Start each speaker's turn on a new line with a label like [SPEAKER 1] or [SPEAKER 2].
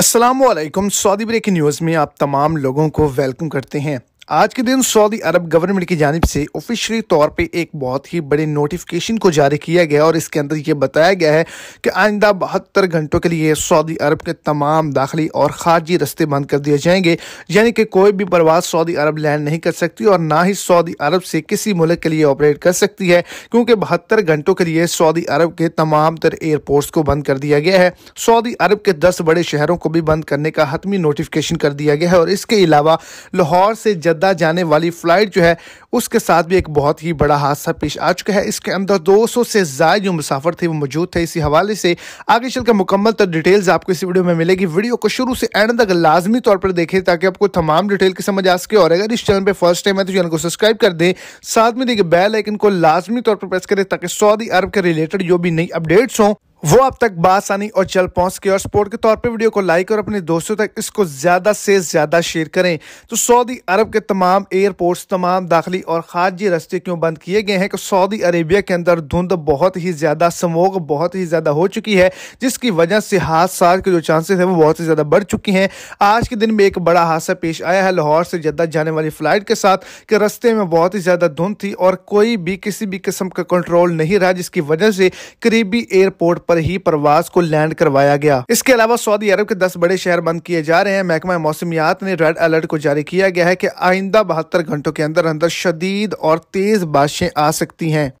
[SPEAKER 1] Aslam Saudi breaking news में आप तमाम लोगों को वेलकम करते हैं आज के दिन सऊदी अरब गवर्नमेंट की जानब से ऑफिशियली तौर पे एक बहुत ही बड़े नोटिफिकेशन को जारी किया गया और इसके अंदर ये बताया गया है कि आइंदा बहत्तर घंटों के लिए सऊदी अरब के तमाम दाखिली और खारजी रस्ते बंद कर दिए जाएंगे यानी कि कोई भी परवाज सऊदी अरब लैंड नहीं कर सकती और ना ही सऊदी अरब से किसी मुल्क के लिए ऑपरेट कर सकती है क्योंकि बहत्तर घंटों के लिए सऊदी अरब के तमाम तर एयरपोर्ट्स को बंद कर दिया गया है सऊदी अरब के दस बड़े शहरों को भी बंद करने का हतमी नोटिफिकेशन कर दिया गया है और इसके अलावा लाहौर से जद जद्दा जाने वाली फ़्लाइट जो है उसके साथ भी एक बहुत ही बड़ा हादसा पेश आ चुका है इसके अंदर 200 से ज़ायद जो मुसाफर थे वो मौजूद थे इसी हवाले से आगे चलकर मुकम्मल तर डिटेल्स आपको इस वीडियो में मिलेगी वीडियो को शुरू से एंड तक लाजमी तौर पर देखें ताकि आपको तमाम डिटेल की समझ आ सके और अगर इस चैनल पर फर्स्ट टाइम है तो चैनल को सब्सक्राइब कर दें साथ में देखिए बेल आइकन को लाजमी तौर पर प्रेस करें ताकि सऊदी अरब के रिलेटेड जो भी नई अपडेट्स हों वो अब तक बासानी और चल पहुंच के और स्पोर्ट के तौर पे वीडियो को लाइक और अपने दोस्तों तक इसको ज़्यादा से ज़्यादा शेयर करें तो सऊदी अरब के तमाम एयरपोर्ट्स तमाम दाखिली और खारजी रास्ते क्यों बंद किए गए हैं कि सऊदी अरेबिया के अंदर धुंध बहुत ही ज़्यादा समोग बहुत ही ज़्यादा हो चुकी है जिसकी वजह से हादसा के जो चांसेस हैं वो बहुत ही ज़्यादा बढ़ चुकी हैं आज के दिन में एक बड़ा हादसा पेश आया है लाहौर से जद्दा जाने वाली फ़्लाइट के साथ कि रस्ते में बहुत ही ज़्यादा धुंध थी और कोई भी किसी भी किस्म का कंट्रोल नहीं रहा जिसकी वजह से करीबी एयरपोर्ट पर ही प्रवास को लैंड करवाया गया इसके अलावा सऊदी अरब के दस बड़े शहर बंद किए जा रहे हैं महकमा मौसमियात ने रेड अलर्ट को जारी किया गया है की आइंदा बहत्तर घंटों के अंदर अंदर शदीद और तेज बारिशें आ सकती है